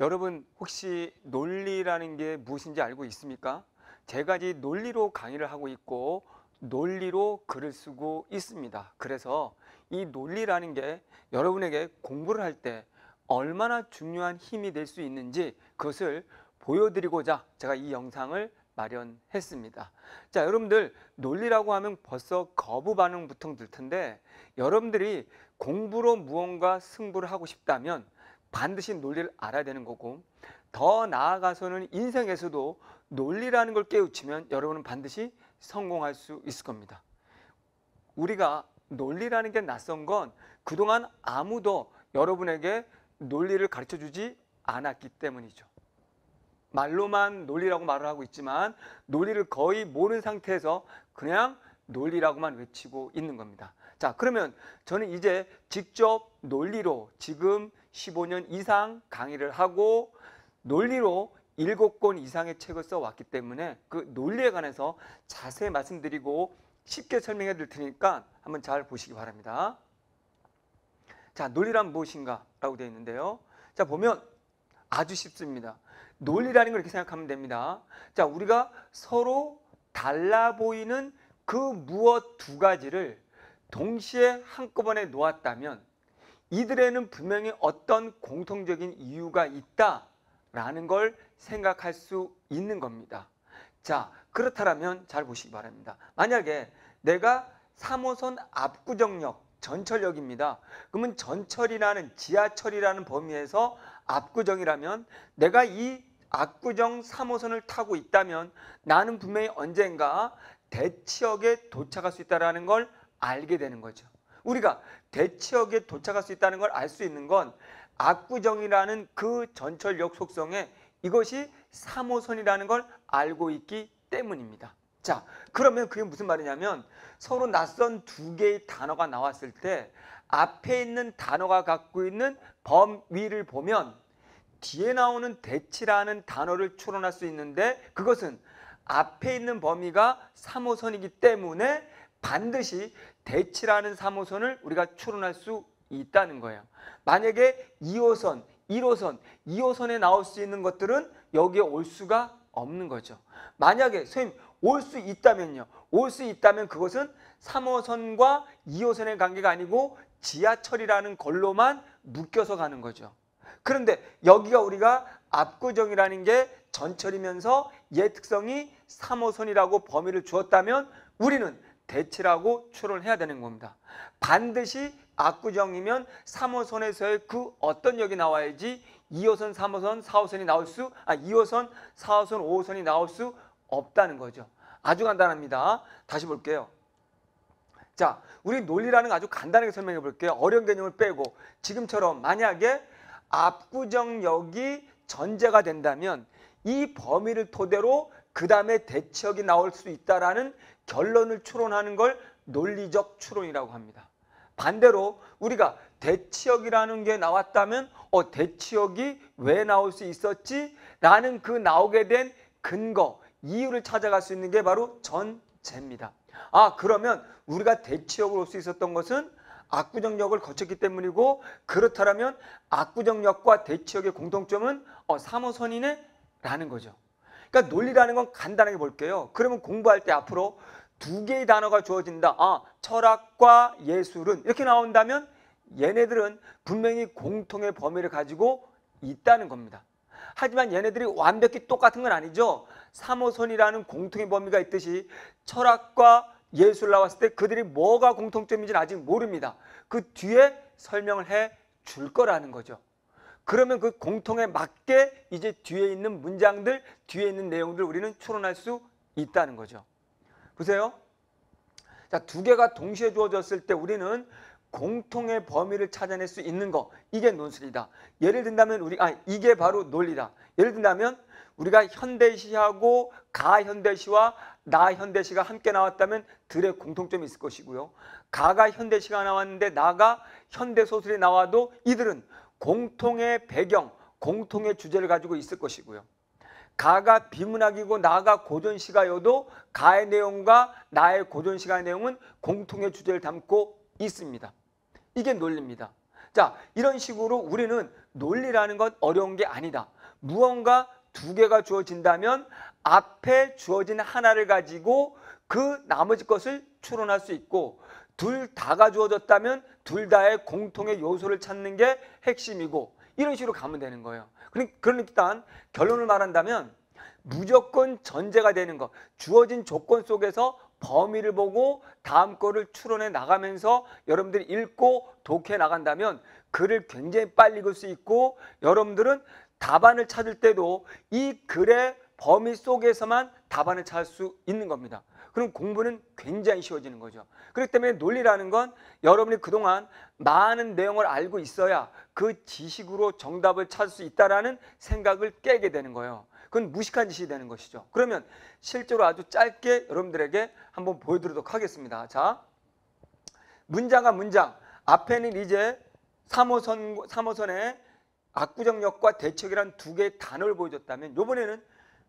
여러분 혹시 논리라는 게 무엇인지 알고 있습니까? 제가 지 논리로 강의를 하고 있고 논리로 글을 쓰고 있습니다. 그래서 이 논리라는 게 여러분에게 공부를 할 때 얼마나 중요한 힘이 될 수 있는지 그것을 보여드리고자 제가 이 영상을 마련했습니다. 자, 여러분들 논리라고 하면 벌써 거부 반응 보통 들 텐데 여러분들이 공부로 무언가 승부를 하고 싶다면 반드시 논리를 알아야 되는 거고 더 나아가서는 인생에서도 논리라는 걸 깨우치면 여러분은 반드시 성공할 수 있을 겁니다. 우리가 논리라는 게 낯선 건 그동안 아무도 여러분에게 논리를 가르쳐 주지 않았기 때문이죠. 말로만 논리라고 말을 하고 있지만 논리를 거의 모르는 상태에서 그냥 논리라고만 외치고 있는 겁니다. 자, 그러면 저는 이제 직접 논리로 지금 15년 이상 강의를 하고 논리로 7권 이상의 책을 써왔기 때문에 그 논리에 관해서 자세히 말씀드리고 쉽게 설명해 드릴 테니까 한번 잘 보시기 바랍니다. 자, 논리란 무엇인가? 라고 되어 있는데요. 자, 보면 아주 쉽습니다. 논리라는 걸 이렇게 생각하면 됩니다. 자, 우리가 서로 달라 보이는 그 무엇 두 가지를 동시에 한꺼번에 놓았다면 이들에는 분명히 어떤 공통적인 이유가 있다라는 걸 생각할 수 있는 겁니다. 자, 그렇다면 잘 보시기 바랍니다. 만약에 내가 3호선 압구정역 전철역입니다. 그러면 전철이라는 지하철이라는 범위에서 압구정이라면 내가 이 압구정 3호선을 타고 있다면 나는 분명히 언젠가 대치역에 도착할 수 있다는 걸 알게 되는 거죠. 우리가 대치역에 도착할 수 있다는 걸 알 수 있는 건 압구정이라는 그 전철역 속성에 이것이 3호선이라는 걸 알고 있기 때문입니다. 자, 그러면 그게 무슨 말이냐면 서로 낯선 두 개의 단어가 나왔을 때 앞에 있는 단어가 갖고 있는 범위를 보면 뒤에 나오는 대치라는 단어를 추론할 수 있는데 그것은 앞에 있는 범위가 3호선이기 때문에 반드시 대치라는 3호선을 우리가 추론할 수 있다는 거예요. 만약에 2호선, 1호선, 2호선에 나올 수 있는 것들은 여기에 올 수가 없는 거죠. 만약에 선생님 올 수 있다면요. 올 수 있다면 그것은 3호선과 2호선의 관계가 아니고 지하철이라는 걸로만 묶여서 가는 거죠. 그런데 여기가 우리가 압구정이라는 게 전철이면서 얘 특성이 3호선이라고 범위를 주었다면 우리는 대치라고 추론 해야 되는 겁니다. 반드시 압구정이면 3호선에서의 그 어떤 역이 나와야지 2호선, 3호선, 4호선이 나올 수, 아, 2호선, 4호선, 5호선이 나올 수 없다는 거죠. 아주 간단합니다. 다시 볼게요. 자, 우리 논리라는 아주 간단하게 설명해 볼게요. 어려운 개념을 빼고 지금처럼 만약에 압구정역이 전제가 된다면 이 범위를 토대로 그 다음에 대치역이 나올 수 있다라는 결론을 추론하는 걸 논리적 추론이라고 합니다. 반대로 우리가 대치역이라는 게 나왔다면 어 대치역이 왜 나올 수 있었지? 라는 그 나오게 된 근거, 이유를 찾아갈 수 있는 게 바로 전제입니다. 아 그러면 우리가 대치역을 올 수 있었던 것은 압구정역을 거쳤기 때문이고 그렇다면 압구정역과 대치역의 공통점은 어, 3호선이네 라는 거죠. 그러니까 논리라는 건 간단하게 볼게요. 그러면 공부할 때 앞으로 두 개의 단어가 주어진다. 아, 철학과 예술은 이렇게 나온다면 얘네들은 분명히 공통의 범위를 가지고 있다는 겁니다. 하지만 얘네들이 완벽히 똑같은 건 아니죠. 삼호선이라는 공통의 범위가 있듯이 철학과 예술 나왔을 때 그들이 뭐가 공통점인지는 아직 모릅니다. 그 뒤에 설명을 해 줄 거라는 거죠. 그러면 그 공통에 맞게 이제 뒤에 있는 문장들, 뒤에 있는 내용들 우리는 추론할 수 있다는 거죠. 보세요. 자, 두 개가 동시에 주어졌을 때 우리는 공통의 범위를 찾아낼 수 있는 거. 이게 논술이다. 예를 든다면 우리 아 이게 바로 논리다. 예를 든다면 우리가 현대시하고 가현대시와 나현대시가 함께 나왔다면 들의 공통점이 있을 것이고요. 가가 현대시가 나왔는데 나가 현대소설이 나와도 이들은 공통의 배경, 공통의 주제를 가지고 있을 것이고요. 가가 비문학이고 나가 고전시가여도 가의 내용과 나의 고전시가의 내용은 공통의 주제를 담고 있습니다. 이게 논리입니다. 자, 이런 식으로 우리는 논리라는 건 어려운 게 아니다. 무언가 두 개가 주어진다면 앞에 주어진 하나를 가지고 그 나머지 것을 추론할 수 있고 둘 다가 주어졌다면 둘 다의 공통의 요소를 찾는 게 핵심이고 이런 식으로 가면 되는 거예요. 그러니까 일단 결론을 말한다면 무조건 전제가 되는 것 주어진 조건 속에서 범위를 보고 다음 거를 추론해 나가면서 여러분들이 읽고 독해 나간다면 글을 굉장히 빨리 읽을 수 있고 여러분들은 답안을 찾을 때도 이 글의 범위 속에서만 답안을 찾을 수 있는 겁니다. 그럼 공부는 굉장히 쉬워지는 거죠. 그렇기 때문에 논리라는 건 여러분이 그동안 많은 내용을 알고 있어야 그 지식으로 정답을 찾을 수 있다라는 생각을 깨게 되는 거예요. 그건 무식한 짓이 되는 것이죠. 그러면 실제로 아주 짧게 여러분들에게 한번 보여드리도록 하겠습니다. 자, 문장과 문장. 앞에는 이제 3호선, 3호선의 악구정역과 대책이란 두 개의 단어를 보여줬다면 이번에는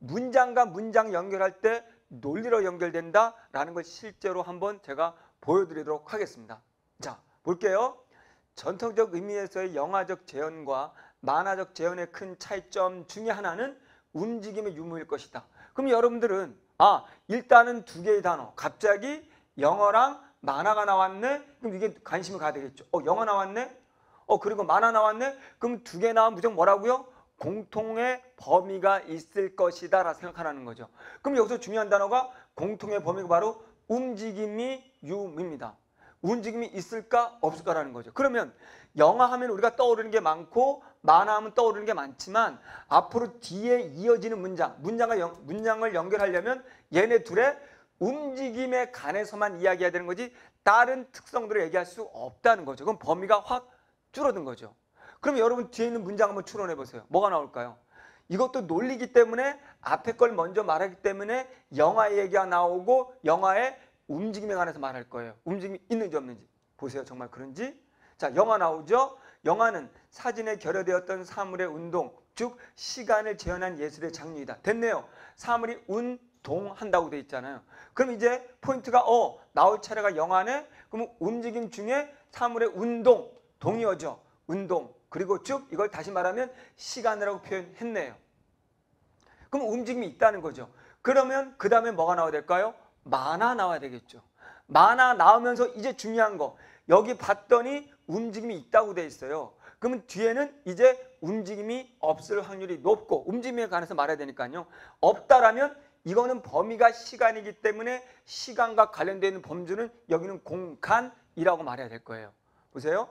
문장과 문장 연결할 때 논리로 연결된다라는 걸 실제로 한번 제가 보여드리도록 하겠습니다. 자, 볼게요. 전통적 의미에서의 영화적 재현과 만화적 재현의 큰 차이점 중의 하나는 움직임의 유무일 것이다. 그럼 여러분들은 아 일단은 두 개의 단어 갑자기 영어랑 만화가 나왔네 그럼 이게 관심이 가야 되겠죠 어 영어 나왔네 어 그리고 만화 나왔네 그럼 두 개나온 무조건 뭐라고요 공통의 범위가 있을 것이다 라고 생각하라는 거죠. 그럼 여기서 중요한 단어가 공통의 범위가 바로 움직임이 유입니다. 움직임이 있을까 없을까라는 거죠. 그러면 영화 하면 우리가 떠오르는 게 많고 만화 하면 떠오르는 게 많지만 앞으로 뒤에 이어지는 문장, 문장과 연, 문장을 연결하려면 얘네 둘의 움직임에 관해서만 이야기해야 되는 거지 다른 특성들을 얘기할 수 없다는 거죠. 그럼 범위가 확 줄어든 거죠. 그럼 여러분 뒤에 있는 문장 한번 추론해 보세요. 뭐가 나올까요? 이것도 논리기 때문에 앞에 걸 먼저 말하기 때문에 영화 얘기가 나오고 영화의 움직임에 관해서 말할 거예요. 움직임이 있는지 없는지. 보세요. 정말 그런지. 자, 영화 나오죠. 영화는 사진에 결여되었던 사물의 운동, 즉 시간을 재현한 예술의 장르이다. 됐네요. 사물이 운동한다고 돼 있잖아요. 그럼 이제 포인트가 어 나올 차례가 영화네. 그럼 움직임 중에 사물의 운동, 동이어죠. 운동, 그리고 쭉 이걸 다시 말하면 시간이라고 표현했네요. 그럼 움직임이 있다는 거죠. 그러면 그 다음에 뭐가 나와야 될까요? 만화 나와야 되겠죠. 만화 나오면서 이제 중요한 거 여기 봤더니 움직임이 있다고 돼 있어요. 그러면 뒤에는 이제 움직임이 없을 확률이 높고 움직임에 관해서 말해야 되니까요. 없다라면 이거는 범위가 시간이기 때문에 시간과 관련되는 범주는 여기는 공간이라고 말해야 될 거예요. 보세요.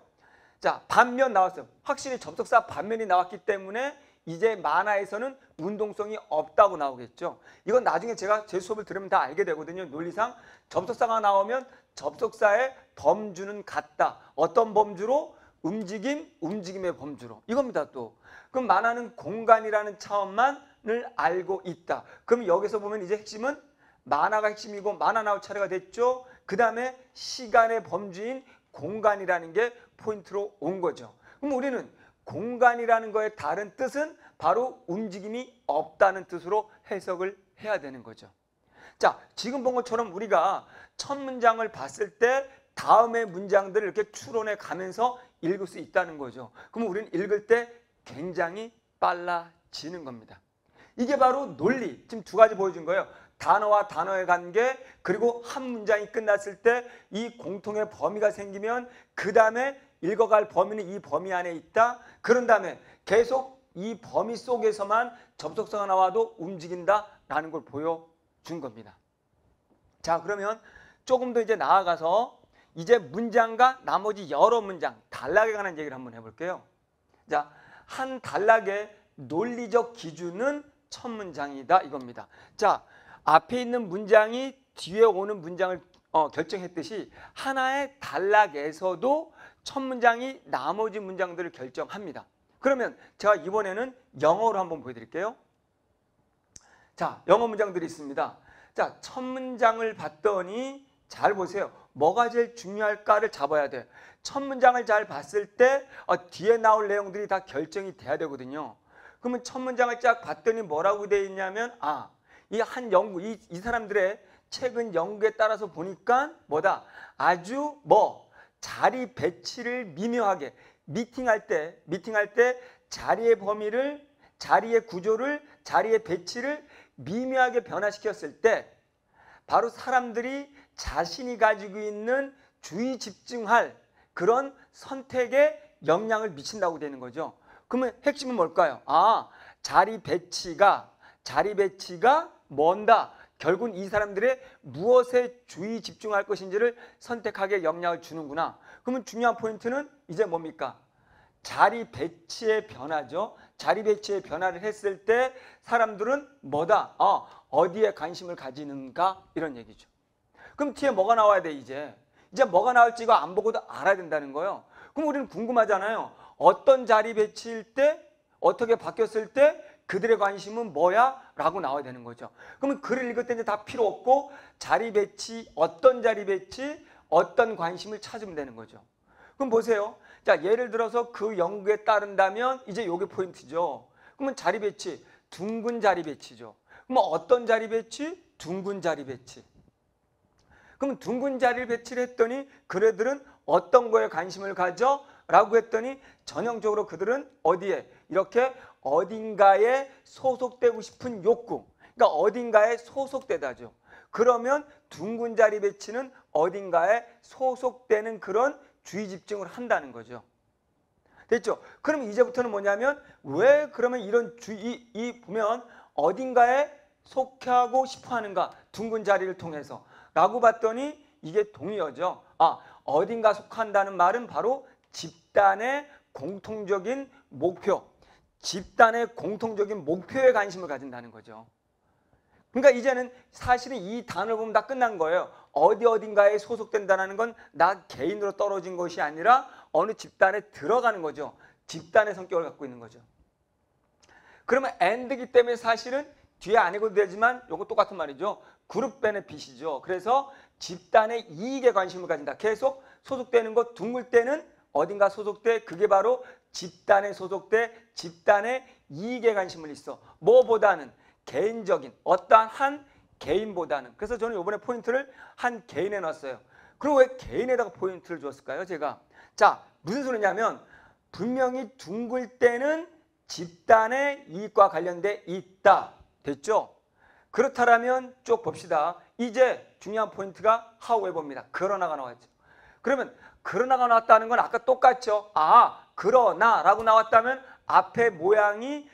자, 반면 나왔어요. 확실히 접속사 반면이 나왔기 때문에 이제 만화에서는 운동성이 없다고 나오겠죠. 이건 나중에 제가 제 수업을 들으면 다 알게 되거든요. 논리상 접속사가 나오면 접속사의 범주는 같다. 어떤 범주로? 움직임, 움직임의 범주로. 이겁니다 또. 그럼 만화는 공간이라는 차원만을 알고 있다. 그럼 여기서 보면 이제 핵심은 만화가 핵심이고 만화 나올 차례가 됐죠. 그 다음에 시간의 범주인 공간이라는 게 포인트로 온 거죠. 그럼 우리는 공간이라는 거의 다른 뜻은 바로 움직임이 없다는 뜻으로 해석을 해야 되는 거죠. 자, 지금 본 것처럼 우리가 첫 문장을 봤을 때 다음의 문장들을 이렇게 추론해 가면서 읽을 수 있다는 거죠. 그럼 우리는 읽을 때 굉장히 빨라지는 겁니다. 이게 바로 논리, 지금 두 가지 보여준 거예요. 단어와 단어의 관계, 그리고 한 문장이 끝났을 때 이 공통의 범위가 생기면 그 다음에 읽어갈 범위는 이 범위 안에 있다. 그런 다음에 계속 이 범위 속에서만 접속사가 나와도 움직인다라는 걸 보여준 겁니다. 자 그러면 조금 더 이제 나아가서 이제 문장과 나머지 여러 문장 단락에 관한 얘기를 한번 해볼게요. 자 한 단락의 논리적 기준은 첫 문장이다 이겁니다. 자 앞에 있는 문장이 뒤에 오는 문장을 어, 결정했듯이 하나의 단락에서도 첫 문장이 나머지 문장들을 결정합니다. 그러면 제가 이번에는 영어로 한번 보여드릴게요. 자, 영어 문장들이 있습니다. 자, 첫 문장을 봤더니 잘 보세요. 뭐가 제일 중요할까를 잡아야 돼첫 문장을 잘 봤을 때 어, 뒤에 나올 내용들이 다 결정이 돼야 되거든요. 그러면 첫 문장을 쫙 봤더니 뭐라고 돼 있냐면 아, 이 한 연구 이, 이 사람들의 최근 연구에 따라서 보니까 뭐다? 아주 뭐 자리 배치를 미묘하게 미팅할 때 미팅할 때 자리의 범위를 자리의 구조를 자리의 배치를 미묘하게 변화시켰을 때 바로 사람들이 자신이 가지고 있는 주의 집중할 그런 선택에 영향을 미친다고 되는 거죠. 그러면 핵심은 뭘까요? 아, 자리 배치가 자리 배치가 뭔다. 결국은 이 사람들의 무엇에 주의 집중할 것인지를 선택하게 영향을 주는구나. 그러면 중요한 포인트는 이제 뭡니까? 자리 배치의 변화죠. 자리 배치의 변화를 했을 때 사람들은 뭐다? 어, 어디에 관심을 가지는가? 이런 얘기죠. 그럼 뒤에 뭐가 나와야 돼, 이제? 이제 뭐가 나올지 이거 안 보고도 알아야 된다는 거예요. 그럼 우리는 궁금하잖아요. 어떤 자리 배치일 때, 어떻게 바뀌었을 때 그들의 관심은 뭐야? 라고 나와야 되는 거죠. 그러면 글을 읽을 때 이제 다 필요 없고 자리 배치, 어떤 자리 배치, 어떤 관심을 찾으면 되는 거죠. 그럼 보세요. 자, 예를 들어서 그 연구에 따른다면 이제 요게 포인트죠. 그러면 자리 배치, 둥근 자리 배치죠. 그럼 어떤 자리 배치? 둥근 자리 배치. 그럼 둥근 자리를 배치를 했더니 그들은 어떤 거에 관심을 가져? 라고 했더니 전형적으로 그들은 어디에 이렇게 어딘가에 소속되고 싶은 욕구. 그러니까 어딘가에 소속되다죠. 그러면 둥근 자리 배치는 어딘가에 소속되는 그런 주의 집중을 한다는 거죠. 됐죠? 그럼 이제부터는 뭐냐면 왜 그러면 이런 주의 이 보면 어딘가에 속하고 싶어 하는가? 둥근 자리를 통해서 라고 봤더니 이게 동의어죠. 아, 어딘가 속한다는 말은 바로 집단의 공통적인 목표, 집단의 공통적인 목표에 관심을 가진다는 거죠. 그러니까 이제는 사실은 이 단어를 보면 다 끝난 거예요. 어디 어딘가에 소속된다는 건 나 개인으로 떨어진 것이 아니라 어느 집단에 들어가는 거죠. 집단의 성격을 갖고 있는 거죠. 그러면 엔드기 때문에 사실은 뒤에 안 해도 되지만 이거 똑같은 말이죠. 그룹 베네핏이죠. 그래서 집단의 이익에 관심을 가진다. 계속 소속되는 것 둥글 때는 어딘가 소속돼 그게 바로 집단에 소속돼 집단의 이익에 관심을 있어. 뭐보다는 개인적인 어떠한 한 개인보다는. 그래서 저는 이번에 포인트를 한 개인에 놨어요. 그리고 왜 개인에다가 포인트를 줬을까요? 제가. 자, 무슨 소리냐면 분명히 둥글 때는 집단의 이익과 관련돼 있다. 됐죠? 그렇다면 쭉 봅시다. 이제 중요한 포인트가 하우에 봅니다. 그러나가 나왔죠. 그러면 그러나가 나왔다는 건 아까 똑같죠. 아, 그러나라고 나왔다면 앞에 모양이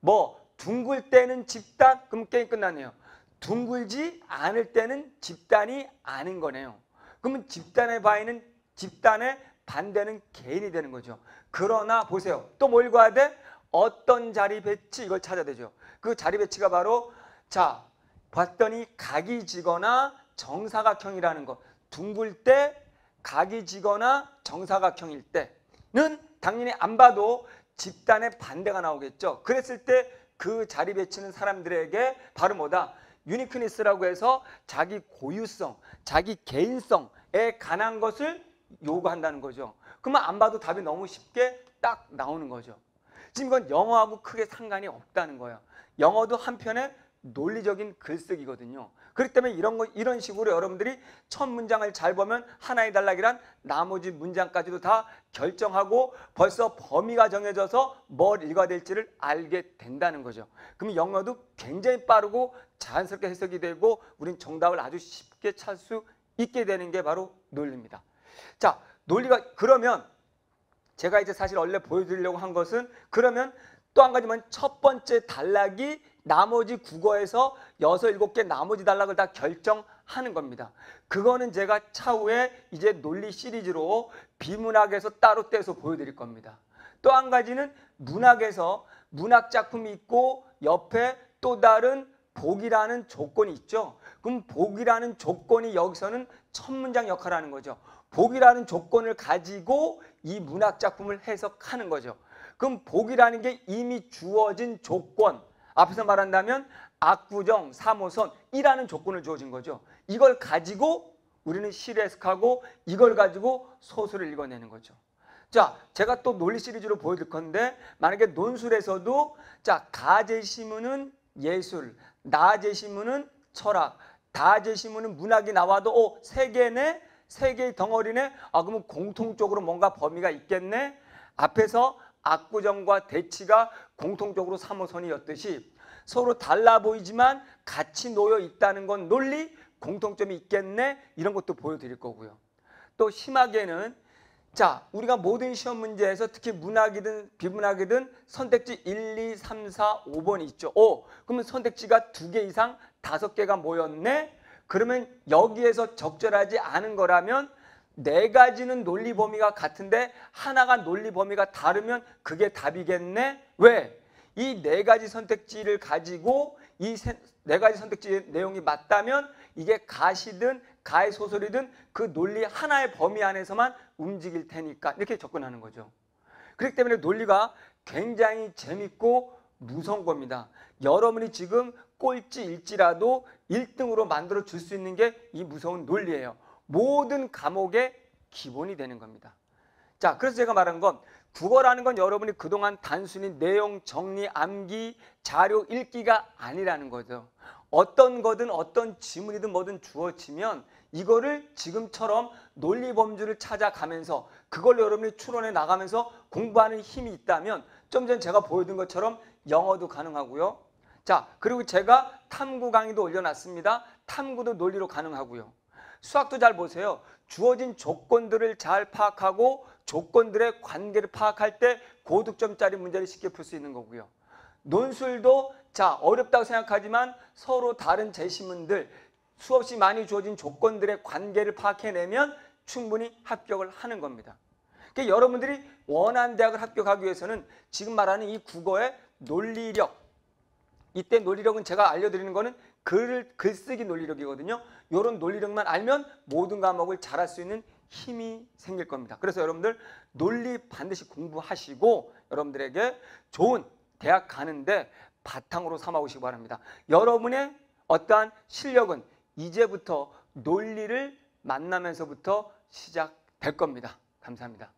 뭐 둥글 때는 집단 그럼 게임 끝났네요 둥글지 않을 때는 집단이 아닌 거네요. 그러면 집단의 바에는 집단의 반대는 개인이 되는 거죠. 그러나 보세요. 또뭘 읽어야 돼? 어떤 자리 배치 이걸 찾아야 되죠. 그 자리 배치가 바로 자 봤더니 각이 지거나 정사각형이라는 거 둥글 때 각이 지거나 정사각형일 때는 당연히 안 봐도 집단의 반대가 나오겠죠. 그랬을 때 그 자리 배치는 사람들에게 바로 뭐다? 유니크니스라고 해서 자기 고유성, 자기 개인성에 관한 것을 요구한다는 거죠. 그러면 안 봐도 답이 너무 쉽게 딱 나오는 거죠. 지금 이건 영어하고 크게 상관이 없다는 거예요. 영어도 한편에 논리적인 글쓰기거든요. 그렇기 때문에 이런 거 이런 식으로 여러분들이 첫 문장을 잘 보면 하나의 단락이란 나머지 문장까지도 다 결정하고 벌써 범위가 정해져서 뭘 읽어야 될지를 알게 된다는 거죠. 그럼 영어도 굉장히 빠르고 자연스럽게 해석이 되고 우린 정답을 아주 쉽게 찾을 수 있게 되는 게 바로 논리입니다. 자, 논리가 그러면 제가 이제 사실 원래 보여드리려고 한 것은 그러면 또한가지만첫 번째 단락이 나머지 국어에서 여섯 일곱 개 나머지 단락을 다 결정하는 겁니다. 그거는 제가 차후에 이제 논리 시리즈로 비문학에서 따로 떼서 보여드릴 겁니다. 또 한 가지는 문학에서 문학 작품이 있고 옆에 또 다른 복이라는 조건이 있죠. 그럼 복이라는 조건이 여기서는 첫 문장 역할을 하는 거죠. 복이라는 조건을 가지고 이 문학 작품을 해석하는 거죠. 그럼 복이라는 게 이미 주어진 조건 앞에서 말한다면 악구정, 사모선이라는 조건을 주어진 거죠. 이걸 가지고 우리는 시를 해석하고 이걸 가지고 소설을 읽어내는 거죠. 자, 제가 또 논리 시리즈로 보여드릴 건데 만약에 논술에서도 자, 가제시문은 예술, 나제시문은 철학, 다제시문은 문학이 나와도 오, 어, 세계네세계의 덩어리네? 아, 그러면 공통적으로 뭔가 범위가 있겠네? 앞에서 악구정과 대치가 공통적으로 3호선이었듯이 서로 달라 보이지만 같이 놓여 있다는 건 논리, 공통점이 있겠네 이런 것도 보여드릴 거고요. 또 심하게는 자 우리가 모든 시험 문제에서 특히 문학이든 비문학이든 선택지 1, 2, 3, 4, 5번이 있죠. 오 그러면 선택지가 두 개 이상 다섯 개가 모였네. 그러면 여기에서 적절하지 않은 거라면 네 가지는 논리 범위가 같은데 하나가 논리 범위가 다르면 그게 답이겠네? 왜? 이 네 가지 선택지를 가지고 이 네 가지 선택지 의 내용이 맞다면 이게 가시든 가의 소설이든 그 논리 하나의 범위 안에서만 움직일 테니까 이렇게 접근하는 거죠. 그렇기 때문에 논리가 굉장히 재밌고 무서운 겁니다. 여러분이 지금 꼴찌일지라도 1등으로 만들어 줄 수 있는 게 이 무서운 논리예요. 모든 과목의 기본이 되는 겁니다. 자, 그래서 제가 말한 건 국어라는 건 여러분이 그동안 단순히 내용 정리, 암기, 자료 읽기가 아니라는 거죠. 어떤 거든 어떤 지문이든 뭐든 주어지면 이거를 지금처럼 논리 범주를 찾아가면서 그걸 여러분이 추론해 나가면서 공부하는 힘이 있다면 좀 전 제가 보여준 것처럼 영어도 가능하고요. 자, 그리고 제가 탐구 강의도 올려놨습니다. 탐구도 논리로 가능하고요. 수학도 잘 보세요. 주어진 조건들을 잘 파악하고 조건들의 관계를 파악할 때 고득점짜리 문제를 쉽게 풀 수 있는 거고요. 논술도 자 어렵다고 생각하지만 서로 다른 제시문들 수없이 많이 주어진 조건들의 관계를 파악해내면 충분히 합격을 하는 겁니다. 그러니까 여러분들이 원하는 대학을 합격하기 위해서는 지금 말하는 이 국어의 논리력 이때 논리력은 제가 알려드리는 거는 글, 글쓰기 논리력이거든요. 이런 논리력만 알면 모든 과목을 잘할 수 있는 힘이 생길 겁니다. 그래서 여러분들 논리 반드시 공부하시고 여러분들에게 좋은 대학 가는데 바탕으로 삼아오시기 바랍니다. 여러분의 어떠한 실력은 이제부터 논리를 만나면서부터 시작될 겁니다. 감사합니다.